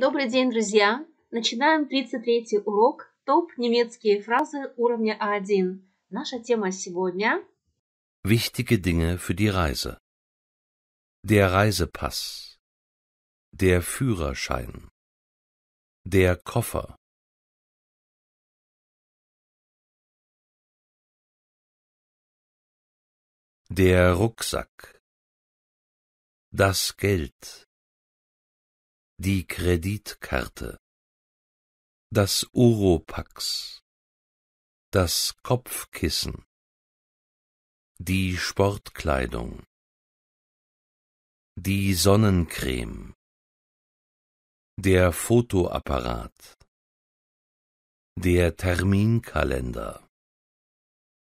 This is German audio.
Добрый день, друзья! Начинаем 33 урок ТОП немецкие фразы уровня А1. Наша тема сегодня Wichtige Dinge für die Reise Der Reisepass Der Führerschein Der Koffer Der Rucksack Das Geld die Kreditkarte. Das Uropax. Das Kopfkissen. Die Sportkleidung. Die Sonnencreme. Der Fotoapparat. Der Terminkalender.